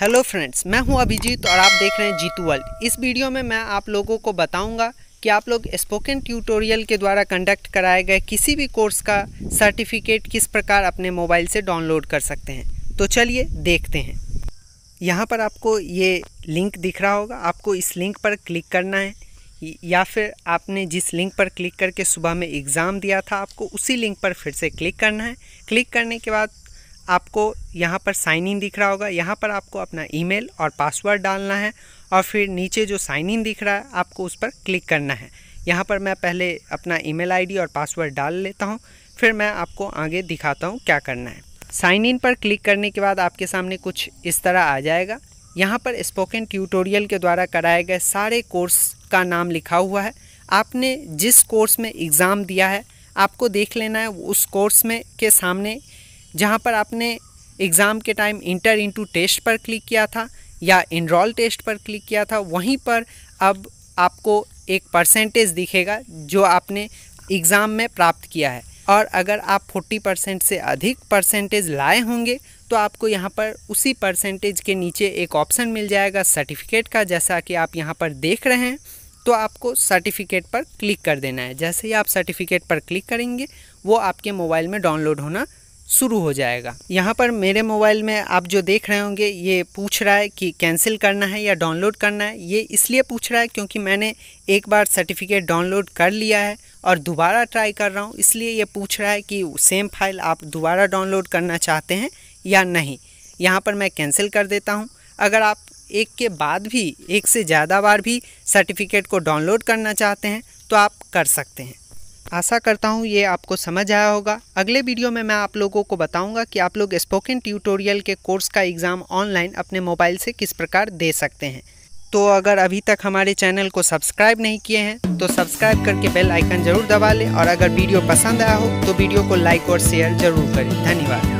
hello friends मैं हूं अभिजीत और आप देख रहे हैं जीतू वर्ल्ड इस वीडियो में मैं आप लोगों को बताऊंगा कि आप लोग स्पोकन ट्यूटोरियल के द्वारा कंडक्ट कराए गए किसी भी कोर्स का सर्टिफिकेट किस प्रकार अपने मोबाइल से डाउनलोड कर सकते हैं तो चलिए देखते हैं यहाँ पर आपको ये लिंक दिख रहा होगा आपको इस लिंक पर क्लिक करना है या फिर आपने जिस लिंक पर क्लिक करके सुबह में एग्ज़ाम दिया था आपको उसी लिंक पर फिर से क्लिक करना है क्लिक करने के बाद आपको यहाँ पर साइन इन दिख रहा होगा यहाँ पर आपको अपना ईमेल और पासवर्ड डालना है और फिर नीचे जो साइन इन दिख रहा है आपको उस पर क्लिक करना है यहाँ पर मैं पहले अपना ईमेल आईडी और पासवर्ड डाल लेता हूँ फिर मैं आपको आगे दिखाता हूँ क्या करना है साइन इन पर क्लिक करने के बाद आपके सामने कुछ इस तरह आ जाएगा यहाँ पर स्पोकन ट्यूटोरियल के द्वारा कराए गए सारे कोर्स का नाम लिखा हुआ है आपने जिस कोर्स में एग्ज़ाम दिया है आपको देख लेना है उस कोर्स में के सामने जहाँ पर आपने एग्ज़ाम के टाइम इंटर इनटू टेस्ट पर क्लिक किया था या इनरोल टेस्ट पर क्लिक किया था वहीं पर अब आपको एक परसेंटेज दिखेगा जो आपने एग्ज़ाम में प्राप्त किया है और अगर आप 40 परसेंट से अधिक परसेंटेज लाए होंगे तो आपको यहाँ पर उसी परसेंटेज के नीचे एक ऑप्शन मिल जाएगा सर्टिफिकेट का जैसा कि आप यहाँ पर देख रहे हैं तो आपको सर्टिफिकेट पर क्लिक कर देना है जैसे ही आप सर्टिफिकेट पर क्लिक करेंगे वो आपके मोबाइल में डाउनलोड होना शुरू हो जाएगा यहाँ पर मेरे मोबाइल में आप जो देख रहे होंगे ये पूछ रहा है कि कैंसिल करना है या डाउनलोड करना है ये इसलिए पूछ रहा है क्योंकि मैंने एक बार सर्टिफिकेट डाउनलोड कर लिया है और दोबारा ट्राई कर रहा हूँ इसलिए ये पूछ रहा है कि सेम फाइल आप दोबारा डाउनलोड करना चाहते हैं या नहीं यहाँ पर मैं कैंसिल कर देता हूँ अगर आप एक के बाद भी एक से ज़्यादा बार भी सर्टिफिकेट को डाउनलोड करना चाहते हैं तो आप कर सकते हैं आशा करता हूँ ये आपको समझ आया होगा अगले वीडियो में मैं आप लोगों को बताऊँगा कि आप लोग स्पोकन ट्यूटोरियल के कोर्स का एग्ज़ाम ऑनलाइन अपने मोबाइल से किस प्रकार दे सकते हैं तो अगर अभी तक हमारे चैनल को सब्सक्राइब नहीं किए हैं तो सब्सक्राइब करके बेल आइकन जरूर दबा लें और अगर वीडियो पसंद आया हो तो वीडियो को लाइक और शेयर जरूर करें धन्यवाद